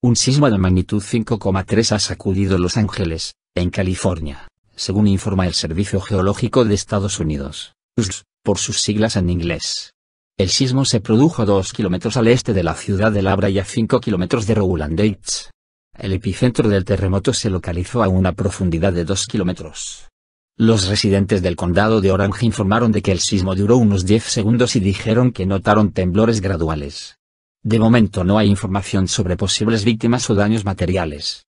Un sismo de magnitud 5,3 ha sacudido Los Ángeles, en California, según informa el Servicio Geológico de Estados Unidos, por sus siglas en inglés. El sismo se produjo a 2 kilómetros al este de la ciudad de Labra y a 5 kilómetros de Rowland Heights. El epicentro del terremoto se localizó a una profundidad de 2 kilómetros. Los residentes del condado de Orange informaron de que el sismo duró unos 10 segundos y dijeron que notaron temblores graduales, de momento no hay información sobre posibles víctimas o daños materiales.